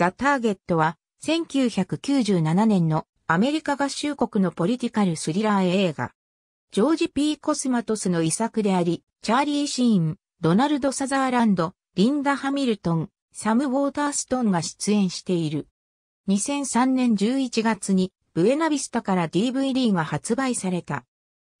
ザ・ターゲットは1997年のアメリカ合衆国のポリティカルスリラー映画。ジョージ・ P・ コスマトスの遺作であり、チャーリー・シーン、ドナルド・サザーランド、リンダ・ハミルトン、サム・ウォーターストーンが出演している。2003年11月にブエナビスタから DVD が発売された。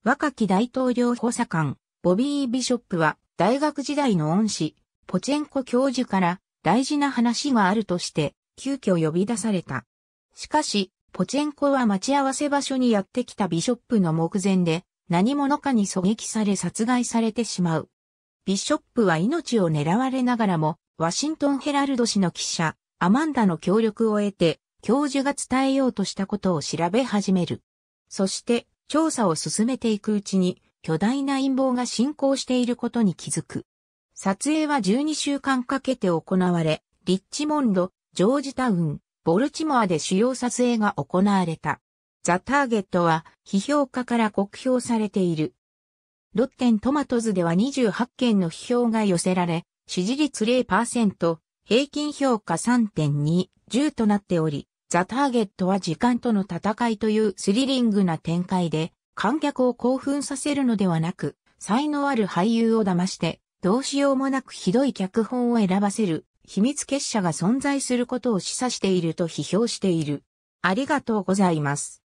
若き大統領補佐官、ボビー・ビショップは大学時代の恩師、ポチェンコ教授から大事な話があるとして、急遽呼び出された。しかし、ポチェンコは待ち合わせ場所にやってきたビショップの目前で、何者かに狙撃され殺害されてしまう。ビショップは命を狙われながらも、ワシントンヘラルド氏の記者、アマンダの協力を得て、教授が伝えようとしたことを調べ始める。そして、調査を進めていくうちに、巨大な陰謀が進行していることに気づく。撮影は12週間かけて行われ、リッチモンド、ジョージタウン、ボルチモアで主要撮影が行われた。ザ・ターゲットは、批評家から酷評されている。ロッテントマトズでは28件の批評が寄せられ、支持率0%、平均評価3.2、10となっており、ザ・ターゲットは時間との戦いというスリリングな展開で、観客を興奮させるのではなく、才能ある俳優を騙して、どうしようもなくひどい脚本を選ばせる秘密結社が存在することを示唆していると批評している。ありがとうございます。